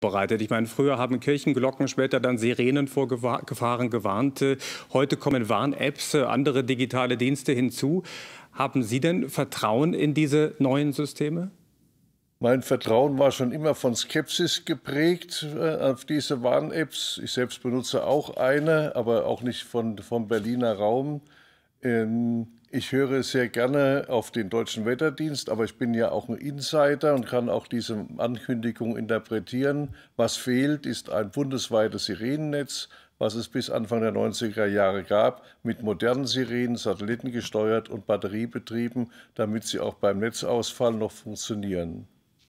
bereitet. Ich meine, früher haben Kirchenglocken, später dann Sirenen vor Gefahr, Gefahren gewarnt. Heute kommen Warn-Apps, andere digitale Dienste hinzu. Haben Sie denn Vertrauen in diese neuen Systeme? Mein Vertrauen war schon immer von Skepsis geprägt äh, auf diese Warn-Apps. Ich selbst benutze auch eine, aber auch nicht von, vom Berliner Raum. Ähm, ich höre sehr gerne auf den deutschen Wetterdienst, aber ich bin ja auch ein Insider und kann auch diese Ankündigung interpretieren. Was fehlt, ist ein bundesweites Sirenennetz, was es bis Anfang der 90er Jahre gab, mit modernen Sirenen, satellitengesteuert und batteriebetrieben, damit sie auch beim Netzausfall noch funktionieren.